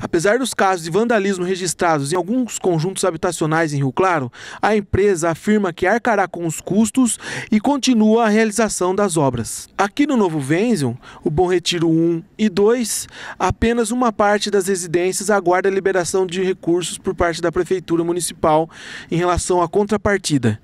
Apesar dos casos de vandalismo registrados em alguns conjuntos habitacionais em Rio Claro, a empresa afirma que arcará com os custos e continua a realização das obras. Aqui no Novo Venzion, o Bom Retiro 1 e 2, apenas uma parte das residências aguarda a liberação de recursos por parte da Prefeitura Municipal em relação à contrapartida.